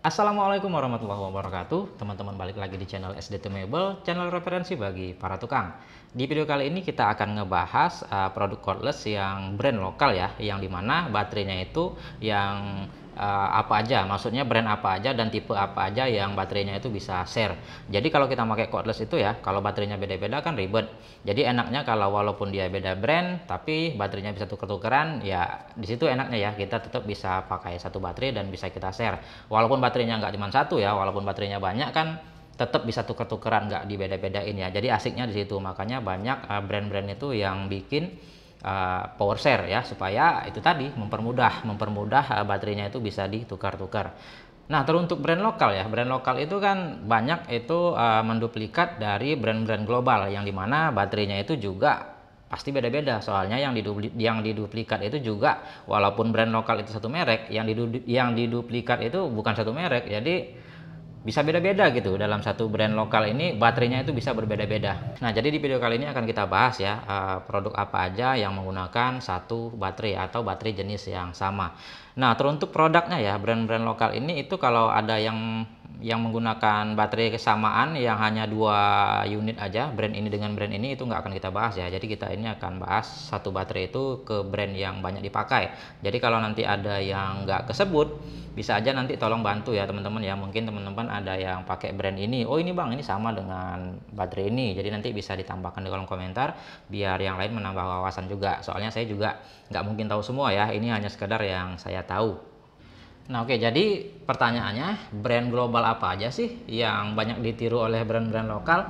Assalamualaikum warahmatullahi wabarakatuh Teman-teman balik lagi di channel SDT Mebel Channel referensi bagi para tukang Di video kali ini kita akan ngebahas uh, Produk cordless yang brand lokal ya Yang dimana baterainya itu Yang uh, apa aja, maksudnya brand apa aja dan tipe apa aja yang baterainya itu bisa share. Jadi kalau kita pakai cordless itu ya, kalau baterainya beda-beda kan ribet. Jadi enaknya kalau walaupun dia beda brand, tapi baterainya bisa tuker-tukeran, ya disitu enaknya ya kita tetap bisa pakai satu baterai dan bisa kita share. Walaupun baterainya nggak cuma satu ya, walaupun baterainya banyak kan tetap bisa tuker-tukeran nggak dibeda-bedain ya. Jadi asiknya disitu, Makanya banyak eh, brand-brand itu yang bikin Eh, power share ya supaya itu tadi mempermudah mempermudah uh, baterainya itu bisa ditukar-tukar. Nah, teruntuk brand lokal ya. Brand lokal itu kan banyak itu uh, menduplikat dari brand-brand global yang dimana baterainya itu juga pasti beda-beda soalnya yang didupli, yang diduplikat itu juga walaupun brand lokal itu satu merek yang di yang diduplikat itu bukan satu merek jadi bisa beda-beda gitu dalam satu brand lokal ini baterainya itu bisa berbeda-beda nah jadi di video kali ini akan kita bahas ya eh, produk apa aja yang menggunakan satu baterai atau baterai jenis yang sama nah teruntuk produknya ya brand-brand lokal ini itu kalau ada yang yang menggunakan baterai kesamaan yang hanya dua unit aja brand ini dengan brand ini itu nggak akan kita bahas ya jadi kita ini akan bahas satu baterai itu ke brand yang banyak dipakai jadi kalau nanti ada yang nggak kesebut bisa aja nanti tolong bantu ya teman-teman ya mungkin teman-teman ada yang pakai brand ini oh ini bang ini sama dengan baterai ini jadi nanti bisa ditambahkan di kolom komentar biar yang lain menambah wawasan juga soalnya saya juga nggak mungkin tahu semua ya ini hanya sekedar yang saya tahu Nah, oke, jadi pertanyaannya, brand global apa aja sih yang banyak ditiru oleh brand-brand lokal?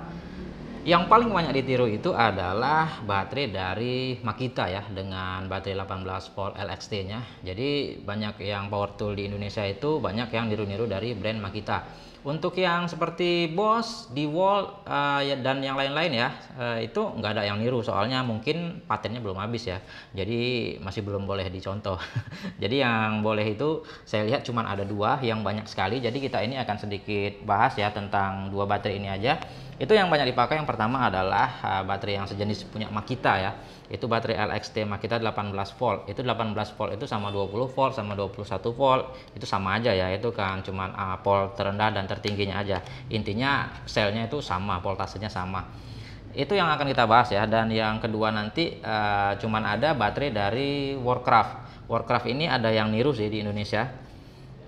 Yang paling banyak ditiru itu adalah baterai dari Makita ya dengan baterai 18 volt LXT-nya. Jadi banyak yang power tool di Indonesia itu banyak yang niru-niru dari brand Makita. Untuk yang seperti bos DeWalt, uh, eh, ya, dan yang lain-lain ya, uh, itu nggak ada yang niru soalnya mungkin patennya belum habis ya. Jadi masih belum boleh dicontoh. jadi yang boleh itu saya lihat cuma ada dua yang banyak sekali. Jadi kita ini akan sedikit bahas ya tentang dua baterai ini aja. Itu yang banyak dipakai yang pertama adalah uh, baterai yang sejenis punya Makita ya. Itu baterai LXT Makita 18 volt. Itu 18 volt itu sama 20 volt sama 21 volt. Itu sama aja ya. Itu kan cuma uh, volt terendah dan tertingginya aja intinya selnya itu sama voltasenya sama itu yang akan kita bahas ya dan yang kedua nanti uh, cuman ada baterai dari Warcraft Warcraft ini ada yang niru sih di Indonesia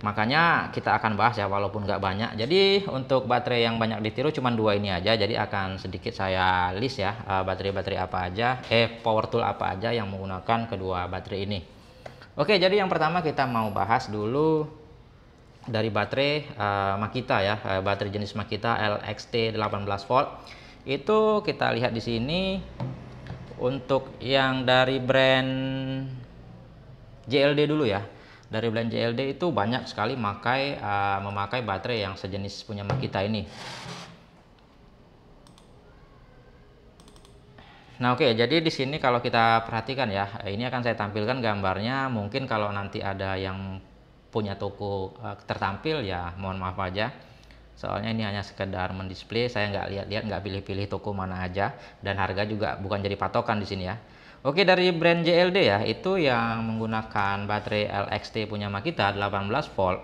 makanya kita akan bahas ya walaupun nggak banyak jadi untuk baterai yang banyak ditiru cuman dua ini aja jadi akan sedikit saya list ya eh, baterai-baterai apa aja eh power tool apa aja yang menggunakan kedua baterai ini oke jadi yang pertama kita mau bahas dulu dari baterai uh, Makita ya, uh, baterai jenis Makita LXT 18 volt. Itu kita lihat di sini untuk yang dari brand JLD dulu ya. Dari brand JLD itu banyak sekali memakai uh, memakai baterai yang sejenis punya Makita ini. Nah oke, okay, jadi di sini kalau kita perhatikan ya, ini akan saya tampilkan gambarnya. Mungkin kalau nanti ada yang punya toko uh, tertampil ya mohon maaf aja soalnya ini hanya sekedar mendisplay saya nggak lihat-lihat nggak pilih-pilih toko mana aja dan harga juga bukan jadi patokan di sini ya Oke dari brand JLD ya itu yang menggunakan baterai LXT punya Makita 18 volt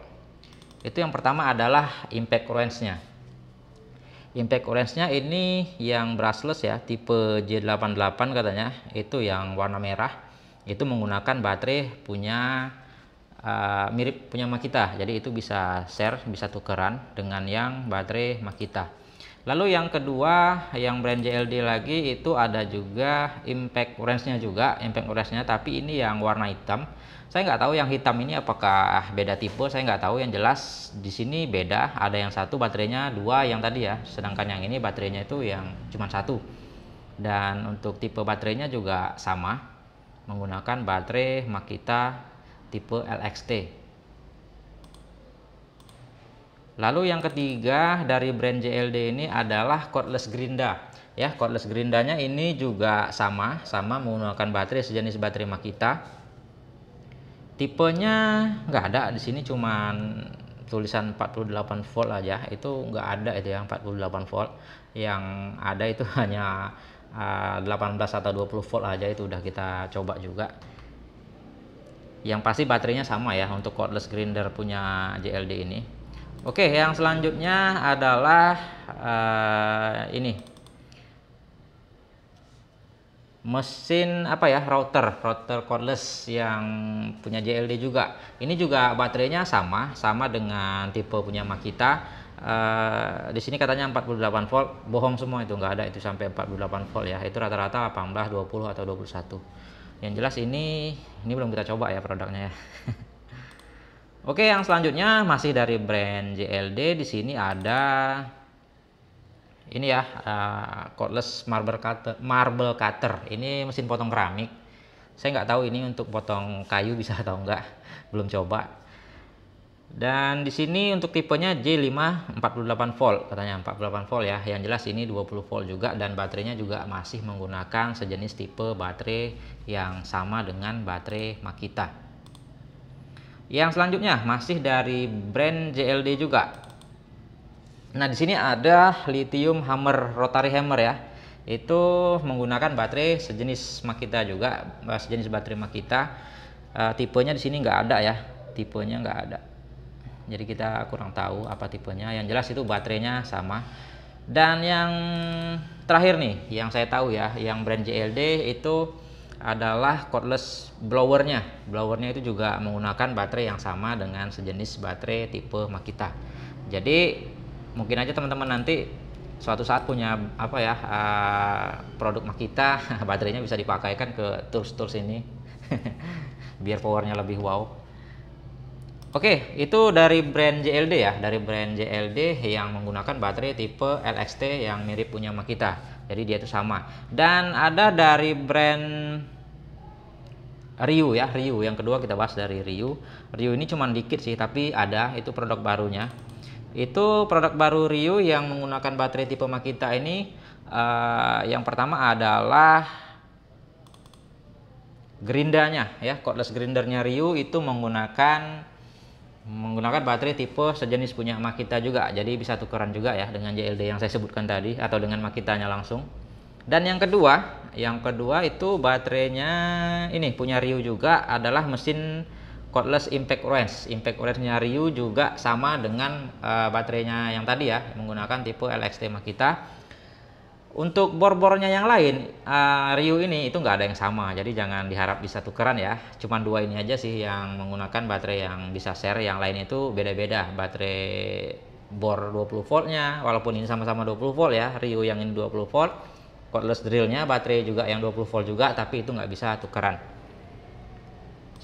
itu yang pertama adalah impact orange nya impact orange nya ini yang brushless ya tipe J88 katanya itu yang warna merah itu menggunakan baterai punya uh, mirip punya Makita. Jadi itu bisa share, bisa tukeran dengan yang baterai Makita. Lalu yang kedua, yang brand JLD lagi itu ada juga impact orange-nya juga, impact orange-nya tapi ini yang warna hitam. Saya nggak tahu yang hitam ini apakah beda tipe, saya nggak tahu yang jelas di sini beda, ada yang satu baterainya dua yang tadi ya, sedangkan yang ini baterainya itu yang cuma satu. Dan untuk tipe baterainya juga sama, menggunakan baterai Makita tipe LXT. Lalu yang ketiga dari brand JLD ini adalah cordless gerinda. Ya, cordless gerindanya ini juga sama, sama menggunakan baterai sejenis baterai Makita. Tipenya nggak ada di sini cuman tulisan 48 volt aja itu nggak ada itu yang 48 volt yang ada itu hanya 18 ah, atau 20 volt aja itu udah kita coba juga yang pasti baterainya sama ya untuk cordless grinder punya JLD ini oke yang selanjutnya adalah uh, ini mesin apa ya router router cordless yang punya JLD juga ini juga baterainya sama sama dengan tipe punya Makita uh, di sini katanya 48 volt bohong semua itu nggak ada itu sampai 48 volt ya itu rata-rata 18 20 atau 21 yang jelas ini ini belum kita coba ya produknya ya Oke, yang selanjutnya masih dari brand JLD. Di sini ada ini ya, uh, cordless marble cutter, marble cutter. Ini mesin potong keramik. Saya nggak tahu ini untuk potong kayu bisa atau enggak belum coba. Dan di sini untuk tipenya J5 48 volt katanya 48 volt ya. Yang jelas ini 20 volt juga dan baterainya juga masih menggunakan sejenis tipe baterai yang sama dengan baterai Makita. Yang selanjutnya masih dari brand JLD juga. Nah, di sini ada lithium hammer rotary hammer ya. Itu menggunakan baterai sejenis Makita juga, eh, sejenis baterai Makita. Tipe eh, tipenya di sini nggak ada ya. Tipenya nggak ada jadi kita kurang tahu apa tipenya yang jelas itu baterainya sama dan yang terakhir nih yang saya tahu ya yang brand JLD itu adalah cordless blowernya blowernya itu juga menggunakan baterai yang sama dengan sejenis baterai tipe Makita jadi mungkin aja teman-teman nanti suatu saat punya apa ya eh, produk Makita baterainya bisa dipakaikan ke tools-tools ini biar powernya lebih wow Oke, itu dari brand JLD ya, dari brand JLD yang menggunakan baterai tipe LXT yang mirip punya Makita. Jadi dia itu sama. Dan ada dari brand Ryu ya, Ryu yang kedua kita bahas dari Ryu. Ryu ini cuma dikit sih, tapi ada itu produk barunya. Itu produk baru Ryu yang menggunakan baterai tipe Makita ini uh, yang pertama adalah gerindanya ya cordless grindernya Ryu itu menggunakan menggunakan baterai tipe sejenis punya Makita juga jadi bisa tukeran juga ya dengan JLD yang saya sebutkan tadi atau dengan Makitanya langsung dan yang kedua yang kedua itu baterainya ini punya Ryu juga adalah mesin cordless impact wrench impact wrenchnya rio Ryu juga sama dengan uh, baterainya yang tadi ya menggunakan tipe LXT Makita untuk bor-bornya yang lain, uh, Ryu ini itu nggak ada yang sama, jadi jangan diharap bisa tukeran ya. Cuman dua ini aja sih yang menggunakan baterai yang bisa share, yang lain itu beda-beda. Baterai bor 20 voltnya, walaupun ini sama-sama 20 volt ya, Ryu yang ini 20 volt, cordless drillnya baterai juga yang 20 volt juga, tapi itu nggak bisa tukeran.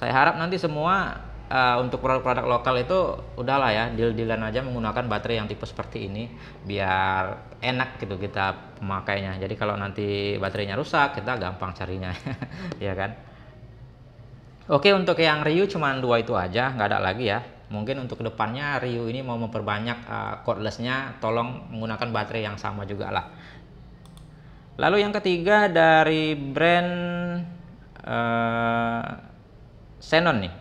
Saya harap nanti semua uh, untuk produk-produk lokal itu udahlah ya deal-dealan aja menggunakan baterai yang tipe seperti ini biar enak gitu kita pemakainya jadi kalau nanti baterainya rusak kita gampang carinya ya kan oke untuk yang Ryu cuma dua itu aja nggak ada lagi ya mungkin untuk kedepannya Ryu ini mau memperbanyak uh, cordlessnya tolong menggunakan baterai yang sama juga lah lalu yang ketiga dari brand uh, Xenon nih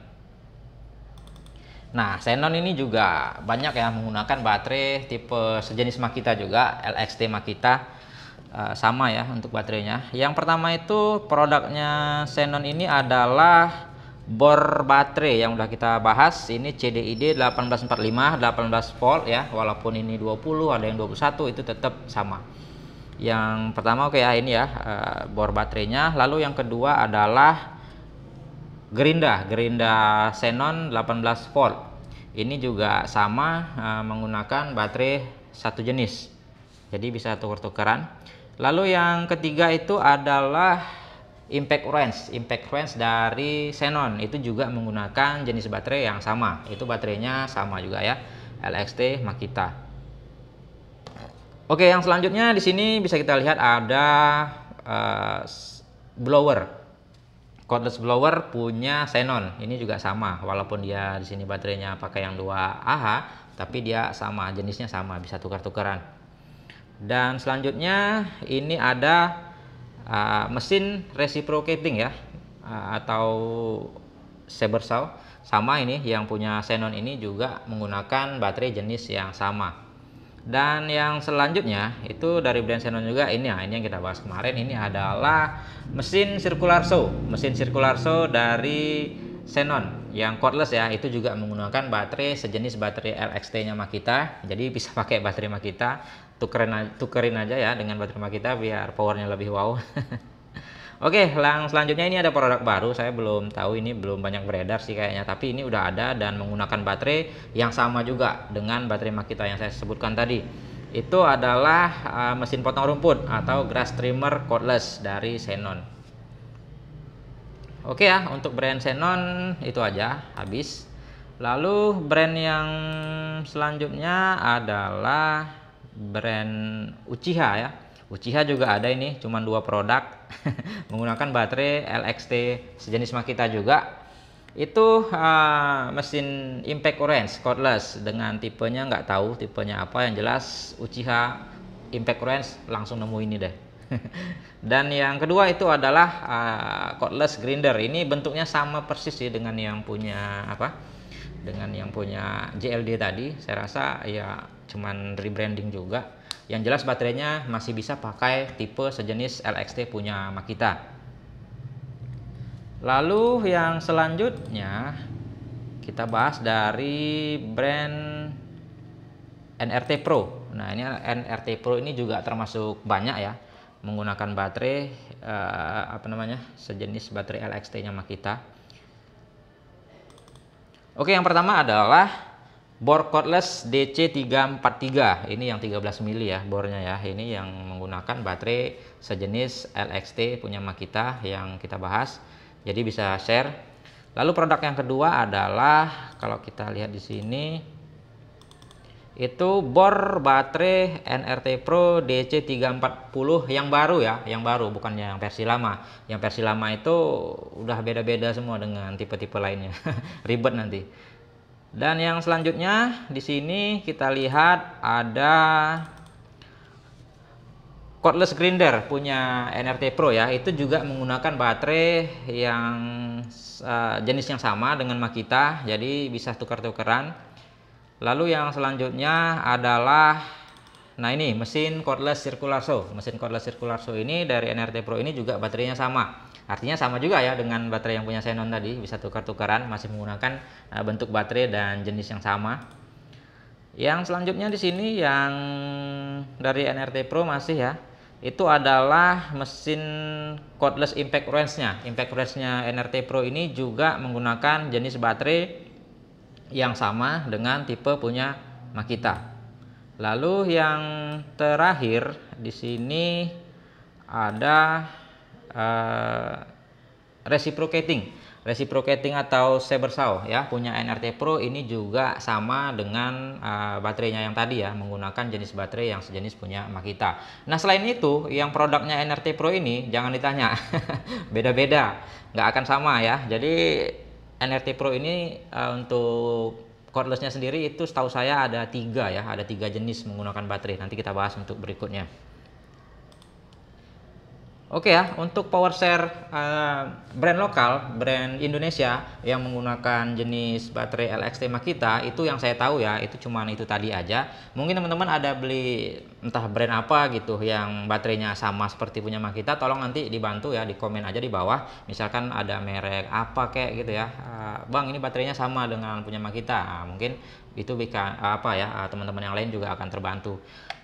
Nah, Xenon ini juga banyak yang menggunakan baterai tipe sejenis Makita juga, LXT Makita uh, sama ya untuk baterainya. Yang pertama itu produknya Xenon ini adalah bor baterai yang sudah kita bahas ini CDID 1845 18 volt ya walaupun ini 20 ada yang 21 itu tetap sama yang pertama oke okay, ya ini ya uh, bor baterainya lalu yang kedua adalah gerinda gerinda xenon 18 volt ini juga sama e, menggunakan baterai satu jenis jadi bisa tukar-tukaran lalu yang ketiga itu adalah impact wrench, impact wrench dari xenon itu juga menggunakan jenis baterai yang sama itu baterainya sama juga ya LXT Makita Oke, yang selanjutnya di sini bisa kita lihat ada uh, blower cordless blower punya xenon ini juga sama walaupun dia di sini baterainya pakai yang 2Ah tapi dia sama jenisnya sama bisa tukar-tukaran dan selanjutnya ini ada uh, mesin reciprocating ya uh, atau saber saw sama ini yang punya xenon ini juga menggunakan baterai jenis yang sama dan yang selanjutnya itu dari brand Xenon juga ini ya, ini yang kita bahas kemarin ini adalah mesin circular saw, mesin circular saw dari Xenon yang cordless ya, itu juga menggunakan baterai sejenis baterai LXT-nya Makita. Jadi bisa pakai baterai Makita, tukerin tukerin aja ya dengan baterai Makita biar powernya lebih wow. Oke, lang selanjutnya ini ada produk baru. Saya belum tahu ini belum banyak beredar sih kayaknya, tapi ini udah ada dan menggunakan baterai yang sama juga dengan baterai Makita yang saya sebutkan tadi. Itu adalah uh, mesin potong rumput atau grass trimmer cordless dari Xenon. Oke ya, untuk brand Xenon itu aja habis. Lalu brand yang selanjutnya adalah brand Uchiha ya. Uchiha juga ada ini, cuman dua produk menggunakan baterai LXT sejenis Makita juga itu uh, mesin impact orange cordless dengan tipenya nggak tahu tipenya apa yang jelas Uchiha impact orange langsung nemu ini deh dan yang kedua itu adalah uh, cordless grinder ini bentuknya sama persis sih dengan yang punya apa dengan yang punya JLD tadi saya rasa ya cuman rebranding juga yang jelas baterainya masih bisa pakai tipe sejenis LXT punya Makita. Lalu yang selanjutnya kita bahas dari brand NRT Pro. Nah, ini NRT Pro ini juga termasuk banyak ya menggunakan baterai eh, apa namanya? sejenis baterai LXT-nya Makita. Oke, yang pertama adalah Bor cordless DC343. Ini yang 13 mili ya bornya ya. Ini yang menggunakan baterai sejenis LXT punya Makita yang kita bahas. Jadi bisa share. Lalu produk yang kedua adalah kalau kita lihat di sini itu bor baterai NRT Pro DC340 yang baru ya, yang baru bukan yang versi lama. Yang versi lama itu udah beda-beda semua dengan tipe-tipe lainnya. Ribet nanti. Dan yang selanjutnya di sini kita lihat ada cordless grinder punya NRT Pro ya. Itu juga menggunakan baterai yang uh, jenis yang sama dengan Makita, jadi bisa tukar-tukaran. Lalu yang selanjutnya adalah nah ini mesin cordless circular saw. Mesin cordless circular saw ini dari NRT Pro ini juga baterainya sama. Artinya sama juga ya dengan baterai yang punya Xenon tadi, bisa tukar-tukaran, masih menggunakan eh, bentuk baterai dan jenis yang sama. Yang selanjutnya di sini yang dari NRT Pro masih ya, itu adalah mesin cordless impact wrench-nya. Impact wrench-nya NRT Pro ini juga menggunakan jenis baterai yang sama dengan tipe punya Makita. Lalu yang terakhir di sini ada uh, reciprocating reciprocating atau Sebersau ya punya NRT Pro ini juga sama dengan uh, baterainya yang tadi ya menggunakan jenis baterai yang sejenis punya Makita. Nah selain itu yang produknya NRT Pro ini jangan ditanya beda-beda nggak akan sama ya. Jadi NRT Pro ini uh, untuk cordlessnya sendiri itu setahu saya ada tiga ya ada tiga jenis menggunakan baterai. Nanti kita bahas untuk berikutnya. Oke ya, untuk power share uh, brand lokal, brand Indonesia yang menggunakan jenis baterai LX tema kita, itu yang saya tahu ya, itu cuma itu tadi aja. Mungkin teman-teman ada beli entah brand apa gitu yang baterainya sama seperti punya Makita, tolong nanti dibantu ya, di komen aja di bawah. Misalkan ada merek apa kayak gitu ya, uh, bang ini baterainya sama dengan punya Makita, nah, mungkin itu bisa apa ya eh, teman-teman yang lain juga akan terbantu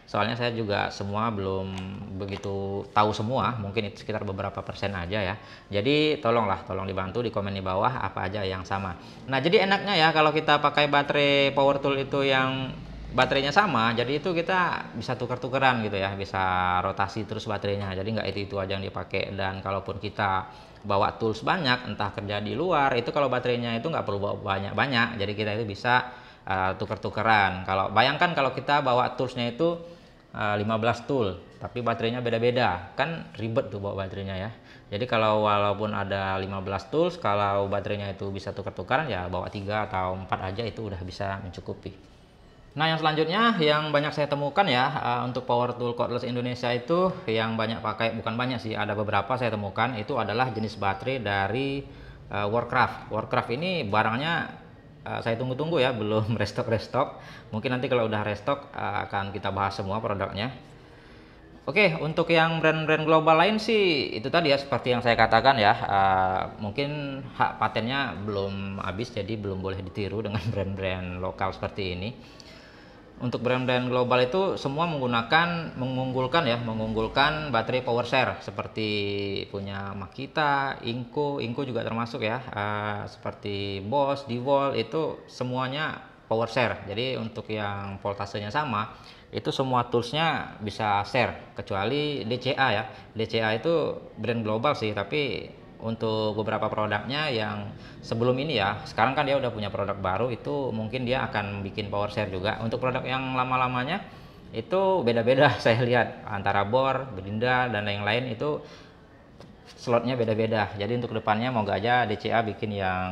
soalnya saya juga semua belum begitu tahu semua mungkin itu sekitar beberapa persen aja ya jadi tolonglah tolong dibantu di komen di bawah apa aja yang sama nah jadi enaknya ya kalau kita pakai baterai power tool itu yang baterainya sama jadi itu kita bisa tuker tukeran gitu ya bisa rotasi terus baterainya jadi nggak itu itu aja yang dipakai dan kalaupun kita bawa tools banyak entah kerja di luar itu kalau baterainya itu nggak perlu bawa banyak-banyak jadi kita itu bisa uh, tukar-tukaran kalau bayangkan kalau kita bawa toolsnya itu 15 ah, tool tapi baterainya beda-beda kan ribet tuh bawa baterainya ya jadi kalau walaupun ada 15 tools kalau baterainya itu bisa tukar-tukaran ya bawa tiga atau empat aja itu udah bisa mencukupi nah yang selanjutnya yang banyak saya temukan ya ah, untuk power tool cordless Indonesia itu yang banyak pakai bukan banyak sih ada beberapa saya temukan itu adalah jenis baterai dari ah, Warcraft Warcraft ini barangnya Eh, saya tunggu-tunggu ya belum restock-restock mungkin nanti kalau udah restock uh, akan kita bahas semua produknya Oke, untuk yang brand-brand global lain sih itu tadi ya seperti yang saya katakan ya, uh, mungkin hak patennya belum habis jadi belum boleh ditiru dengan brand-brand lokal seperti ini untuk brand-brand global itu semua menggunakan mengunggulkan ya mengunggulkan baterai power share seperti punya Makita, Inco, Inco juga termasuk ya uh, seperti bos, Dewalt itu semuanya power share. Jadi untuk yang voltasenya sama itu semua toolsnya bisa share kecuali DCA ya. DCA itu brand global sih tapi untuk beberapa produknya yang sebelum ini ya sekarang kan dia udah punya produk baru itu mungkin dia akan bikin power share juga untuk produk yang lama-lamanya itu beda-beda saya lihat antara bor, berinda dan lain-lain itu slotnya beda-beda jadi untuk depannya mau gak aja DCA bikin yang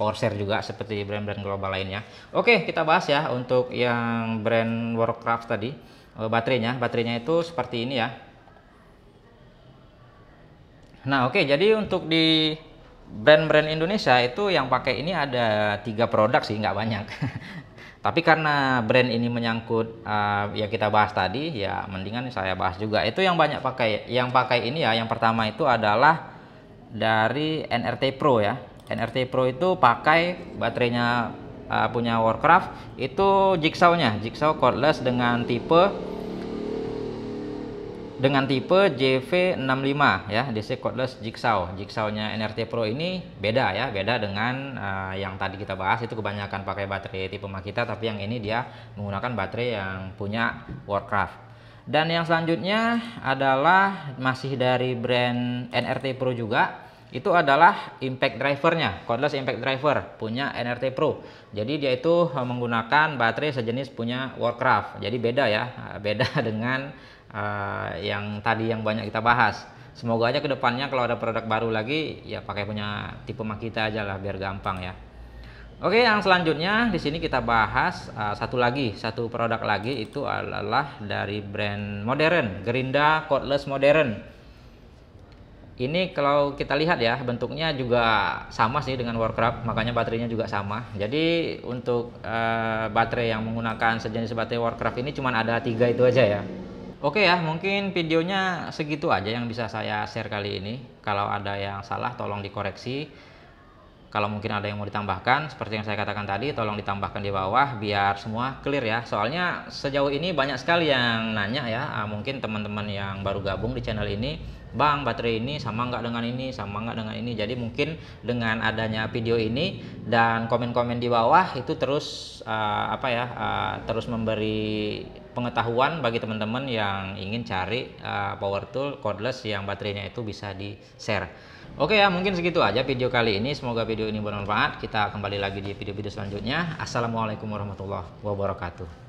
power share juga seperti brand-brand global lainnya oke kita bahas ya untuk yang brand Warcraft tadi eh, baterainya baterainya itu seperti ini ya Nah, oke, okay, jadi untuk di brand-brand Indonesia itu yang pakai ini ada tiga produk sih, nggak banyak. Tapi karena brand ini menyangkut uh, ya kita bahas tadi, ya mendingan saya bahas juga. Itu yang banyak pakai, yang pakai ini ya, yang pertama itu adalah dari NRT Pro ya. NRT Pro itu pakai baterainya uh, punya Warcraft itu jigsawnya, jigsaw cordless dengan tipe dengan tipe JV65 ya DC cordless jigsaw jigsawnya NRT Pro ini beda ya beda dengan uh, yang tadi kita bahas itu kebanyakan pakai baterai tipe Makita tapi yang ini dia menggunakan baterai yang punya Warcraft dan yang selanjutnya adalah masih dari brand NRT Pro juga itu adalah impact drivernya cordless impact driver punya NRT Pro jadi dia itu eh, menggunakan baterai sejenis punya Warcraft jadi beda ya eh, beda dengan uh, yang tadi yang banyak kita bahas semoga aja kedepannya kalau ada produk baru lagi ya pakai punya tipe makita aja lah biar gampang ya oke yang selanjutnya di sini kita bahas uh, satu lagi satu produk lagi itu adalah dari brand modern Gerinda cordless modern ini kalau kita lihat ya bentuknya juga sama sih dengan Warcraft makanya baterainya juga sama jadi untuk uh, baterai yang menggunakan sejenis baterai Warcraft ini cuma ada tiga itu aja ya Oke ya, mungkin videonya segitu aja yang bisa saya share kali ini. Kalau ada yang salah tolong dikoreksi. Kalau mungkin ada yang mau ditambahkan, seperti yang saya katakan tadi, tolong ditambahkan di bawah biar semua clear ya. Soalnya sejauh ini banyak sekali yang nanya ya, ah, mungkin teman-teman yang baru gabung di channel ini, Bang, baterai ini sama nggak dengan ini, sama nggak dengan ini. Jadi mungkin dengan adanya video ini dan komen-komen di bawah itu terus uh, apa ya, uh, terus memberi pengetahuan bagi teman-teman yang ingin cari uh, power tool cordless yang baterainya itu bisa di share. Oke ya, mungkin segitu aja video kali ini. Semoga video ini bermanfaat. Kita kembali lagi di video-video selanjutnya. Assalamualaikum warahmatullahi wabarakatuh.